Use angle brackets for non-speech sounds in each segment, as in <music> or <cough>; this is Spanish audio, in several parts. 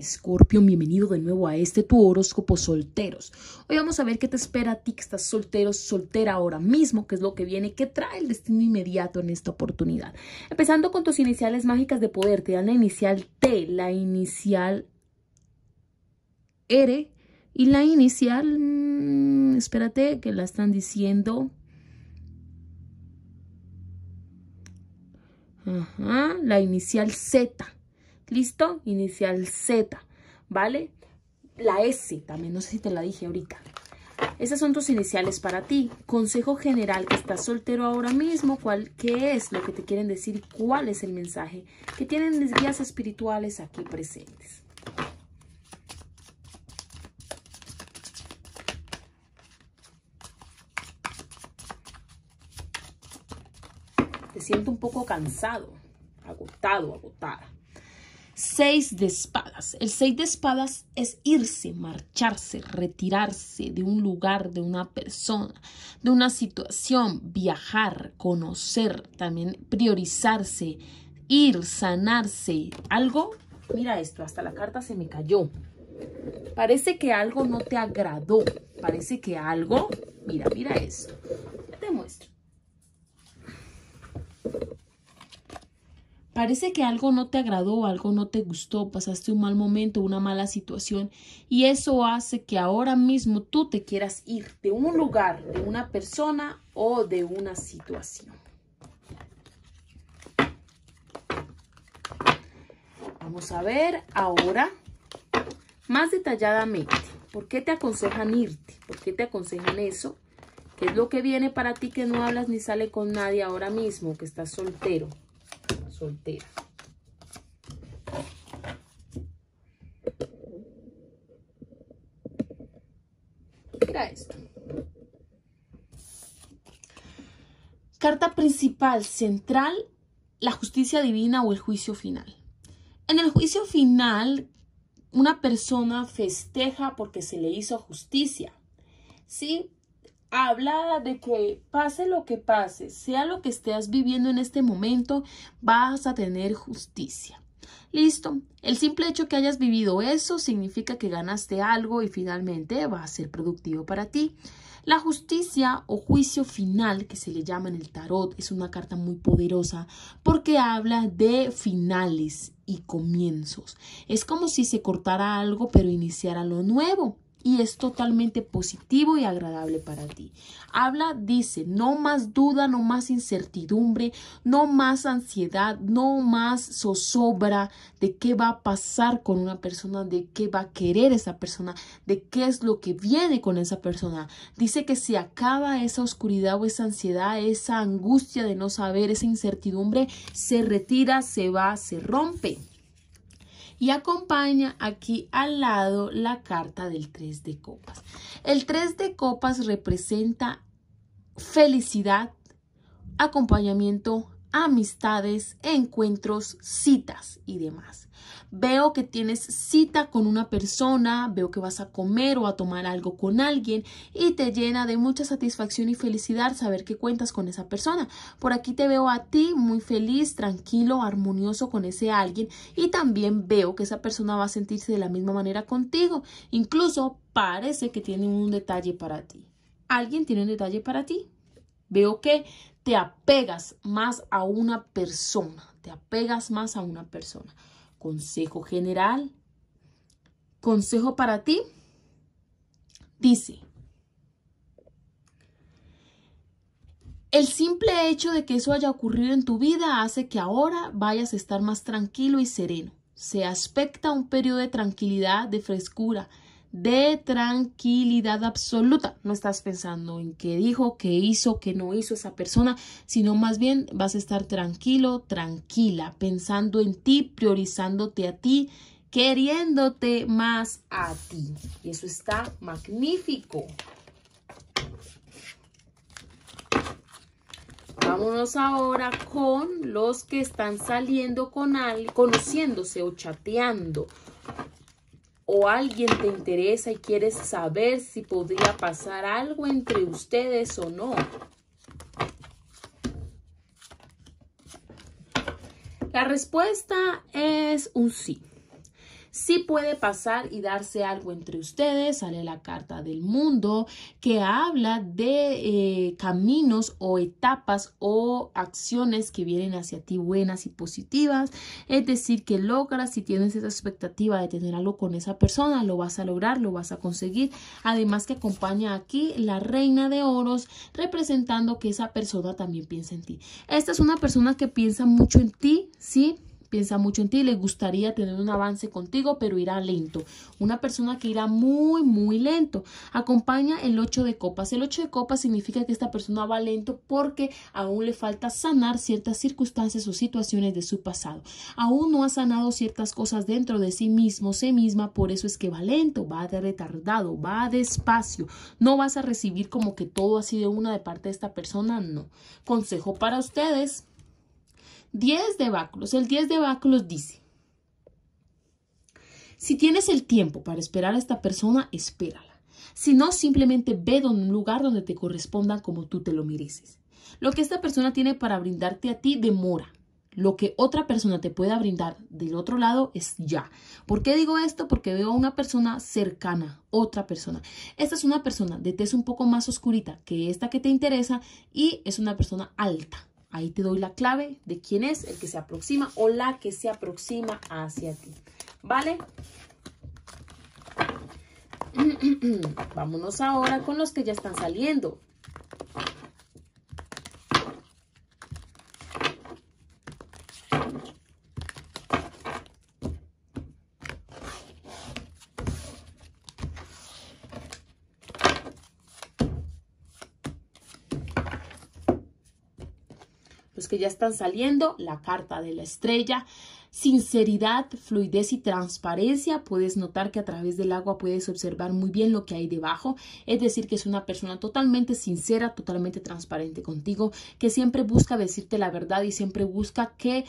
Escorpio, bienvenido de nuevo a este tu horóscopo solteros. Hoy vamos a ver qué te espera a ti que estás soltero, soltera ahora mismo, qué es lo que viene, qué trae el destino inmediato en esta oportunidad. Empezando con tus iniciales mágicas de poder, te dan la inicial T, la inicial R y la inicial, mm, espérate que la están diciendo. Ajá, la inicial Z ¿Listo? Inicial Z, ¿vale? La S también, no sé si te la dije ahorita. Esas son tus iniciales para ti. Consejo general, estás soltero ahora mismo, ¿cuál, ¿qué es lo que te quieren decir cuál es el mensaje que tienen mis guías espirituales aquí presentes? Te siento un poco cansado, agotado, agotada seis de espadas. El seis de espadas es irse, marcharse, retirarse de un lugar, de una persona, de una situación, viajar, conocer, también priorizarse, ir, sanarse. Algo, mira esto, hasta la carta se me cayó. Parece que algo no te agradó, parece que algo, mira, mira esto. te muestro. Parece que algo no te agradó, algo no te gustó, pasaste un mal momento, una mala situación y eso hace que ahora mismo tú te quieras ir de un lugar, de una persona o de una situación. Vamos a ver ahora más detalladamente por qué te aconsejan irte, por qué te aconsejan eso, qué es lo que viene para ti que no hablas ni sale con nadie ahora mismo, que estás soltero soltera. Mira esto. Carta principal, central, la justicia divina o el juicio final. En el juicio final, una persona festeja porque se le hizo justicia. ¿Sí? habla de que pase lo que pase, sea lo que estés viviendo en este momento, vas a tener justicia. Listo, el simple hecho que hayas vivido eso significa que ganaste algo y finalmente va a ser productivo para ti. La justicia o juicio final que se le llama en el tarot es una carta muy poderosa porque habla de finales y comienzos. Es como si se cortara algo pero iniciara lo nuevo y es totalmente positivo y agradable para ti. Habla, dice, no más duda, no más incertidumbre, no más ansiedad, no más zozobra de qué va a pasar con una persona, de qué va a querer esa persona, de qué es lo que viene con esa persona. Dice que se acaba esa oscuridad o esa ansiedad, esa angustia de no saber, esa incertidumbre, se retira, se va, se rompe y acompaña aquí al lado la carta del 3 de copas. El 3 de copas representa felicidad, acompañamiento amistades, encuentros, citas y demás. Veo que tienes cita con una persona, veo que vas a comer o a tomar algo con alguien y te llena de mucha satisfacción y felicidad saber que cuentas con esa persona. Por aquí te veo a ti muy feliz, tranquilo, armonioso con ese alguien y también veo que esa persona va a sentirse de la misma manera contigo. Incluso parece que tiene un detalle para ti. Alguien tiene un detalle para ti. Veo que te apegas más a una persona, te apegas más a una persona. Consejo general, consejo para ti, dice, El simple hecho de que eso haya ocurrido en tu vida hace que ahora vayas a estar más tranquilo y sereno. Se aspecta un periodo de tranquilidad, de frescura, de tranquilidad absoluta. No estás pensando en qué dijo, qué hizo, qué no hizo esa persona, sino más bien vas a estar tranquilo, tranquila, pensando en ti, priorizándote a ti, queriéndote más a ti. Y eso está magnífico. Vámonos ahora con los que están saliendo con alguien, conociéndose o chateando o alguien te interesa y quieres saber si podría pasar algo entre ustedes o no. La respuesta es un sí sí puede pasar y darse algo entre ustedes. Sale la carta del mundo que habla de eh, caminos o etapas o acciones que vienen hacia ti buenas y positivas. Es decir, que logras, si tienes esa expectativa de tener algo con esa persona, lo vas a lograr, lo vas a conseguir. Además que acompaña aquí la reina de oros representando que esa persona también piensa en ti. Esta es una persona que piensa mucho en ti, ¿sí? piensa mucho en ti, le gustaría tener un avance contigo, pero irá lento. Una persona que irá muy, muy lento. Acompaña el 8 de copas. El 8 de copas significa que esta persona va lento porque aún le falta sanar ciertas circunstancias o situaciones de su pasado. Aún no ha sanado ciertas cosas dentro de sí mismo, sí misma, por eso es que va lento, va de retardado, va despacio. No vas a recibir como que todo así de una de parte de esta persona, no. Consejo para ustedes. 10 de báculos. El 10 de báculos dice, si tienes el tiempo para esperar a esta persona, espérala. Si no, simplemente ve en un lugar donde te corresponda como tú te lo mereces. Lo que esta persona tiene para brindarte a ti demora. Lo que otra persona te pueda brindar del otro lado es ya. ¿Por qué digo esto? Porque veo a una persona cercana, otra persona. Esta es una persona de tez un poco más oscurita que esta que te interesa y es una persona alta Ahí te doy la clave de quién es el que se aproxima o la que se aproxima hacia ti. ¿Vale? <clears throat> Vámonos ahora con los que ya están saliendo. los pues, que ya están saliendo, la carta de la estrella, sinceridad, fluidez y transparencia. Puedes notar que a través del agua puedes observar muy bien lo que hay debajo, es decir, que es una persona totalmente sincera, totalmente transparente contigo, que siempre busca decirte la verdad y siempre busca que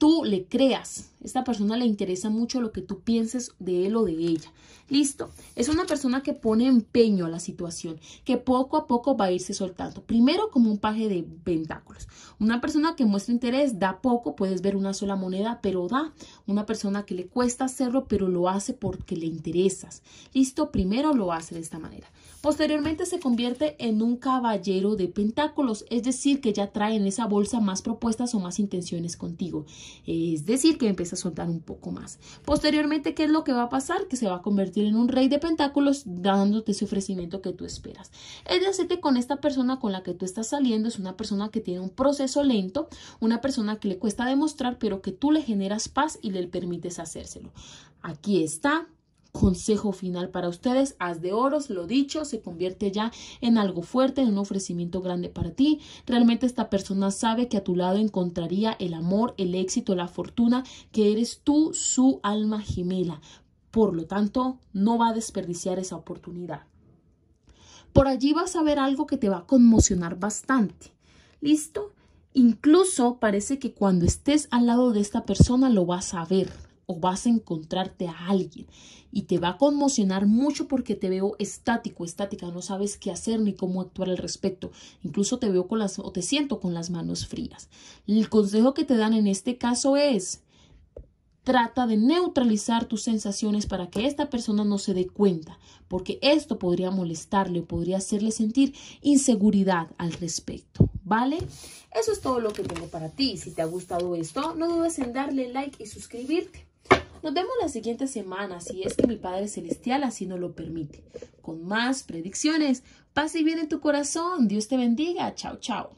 tú le creas. Esta persona le interesa mucho lo que tú pienses de él o de ella. Listo. Es una persona que pone empeño a la situación, que poco a poco va a irse soltando. Primero como un paje de ventáculos. Una persona que muestra interés da poco, puedes ver una sola moneda, pero da. Una persona que le cuesta hacerlo, pero lo hace porque le interesas. Listo. Primero lo hace de esta manera. Posteriormente se convierte en un caballero de pentáculos, es decir, que ya trae en esa bolsa más propuestas o más intenciones contigo. Es decir, que empieza a soltar un poco más. Posteriormente, ¿qué es lo que va a pasar? Que se va a convertir en un rey de pentáculos dándote ese ofrecimiento que tú esperas. Es decir, que con esta persona con la que tú estás saliendo es una persona que tiene un proceso lento, una persona que le cuesta demostrar, pero que tú le generas paz y le permites hacérselo. Aquí está consejo final para ustedes. Haz de oros, lo dicho, se convierte ya en algo fuerte, en un ofrecimiento grande para ti. Realmente esta persona sabe que a tu lado encontraría el amor, el éxito, la fortuna, que eres tú su alma gemela. Por lo tanto, no va a desperdiciar esa oportunidad. Por allí vas a ver algo que te va a conmocionar bastante. ¿Listo? Incluso parece que cuando estés al lado de esta persona lo vas a ver, o vas a encontrarte a alguien y te va a conmocionar mucho porque te veo estático, estática, no sabes qué hacer ni cómo actuar al respecto. Incluso te veo con las o te siento con las manos frías. El consejo que te dan en este caso es Trata de neutralizar tus sensaciones para que esta persona no se dé cuenta, porque esto podría molestarle, o podría hacerle sentir inseguridad al respecto, ¿vale? Eso es todo lo que tengo para ti. Si te ha gustado esto, no dudes en darle like y suscribirte. Nos vemos la siguiente semana, si es que mi Padre Celestial así nos lo permite, con más predicciones. Paz y bien en tu corazón. Dios te bendiga. Chao, chao.